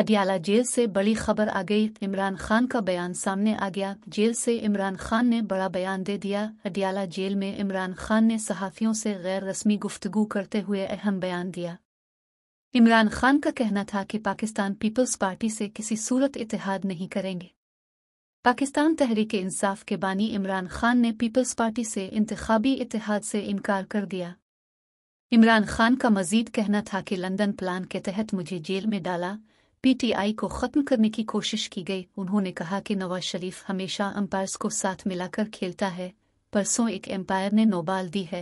Adiala jail से बड़ी खबर आ गई इमरान खान का बयान सामने आ गया जेल से इमरान खान ने बड़ा बयान दे दिया अडियाला जेल में इमरान खान ने सहाफ़ियों से गैर रस्मी गुफ्तगु करते हुए अहम बयान दिया इमरान खान का कहना था कि पाकिस्तान पीपल्स पार्टी से किसी सूरत इतिहाद नहीं करेंगे पाकिस्तान तहरीक इंसाफ के बानी इमरान खान ने पीपल्स पार्टी से इंतबी इतिहाद से इनकार कर दिया इमरान खान का मजीद कहना था कि लंदन प्लान के तहत मुझे जेल में डाला पीटीआई को खत्म करने की कोशिश की गई उन्होंने कहा कि नवाज शरीफ हमेशा अम्पायर्स को साथ मिलाकर खेलता है परसों एक एम्पायर ने नोबाल दी है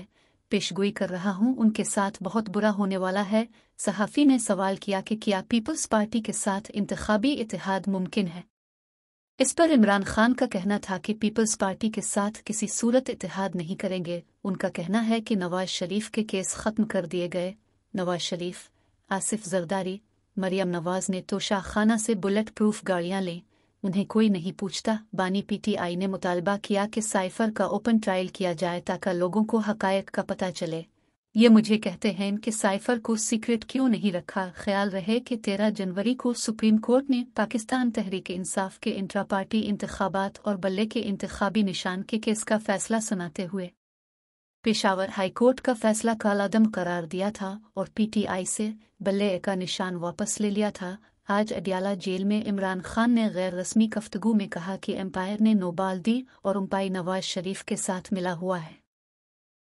पेशगोई कर रहा हूं उनके साथ बहुत बुरा होने वाला है सहाफ़ी ने सवाल किया कि क्या पीपल्स पार्टी के साथ इंतबी इतिहाद मुमकिन है इस पर इमरान खान का कहना था कि पीपल्स पार्टी के साथ किसी सूरत इतिहाद नहीं करेंगे उनका कहना है कि नवाज शरीफ के केस खत्म कर दिए गए नवाज शरीफ आसिफ जरदारी मरियम नवाज ने तो ख़ाना से बुलेट प्रूफ गाड़ियां लें उन्हें कोई नहीं पूछता बानी पीटीआई ने मुतालबा किया कि साइफर का ओपन ट्रायल किया जाए ताकि लोगों को हकायक का पता चले ये मुझे कहते हैं कि साइफर को सीक्रेट क्यों नहीं रखा ख्याल रहे कि तेरह जनवरी को सुप्रीम कोर्ट ने पाकिस्तान तहरीक इंसाफ के इंट्रा पार्टी इंतबात और बल्ले के इंतबी निशान के केस का फैसला सुनाते हुए पेशावर हाईकोर्ट का फैसला कालादम करार दिया था और पीटीआई से बल्ले का निशान वापस ले लिया था आज अडियाला जेल में इमरान खान ने गैर रस्मी कफ्तगु में कहा कि एम्पायर ने नोबाल दी और उम्पाई नवाज शरीफ के साथ मिला हुआ है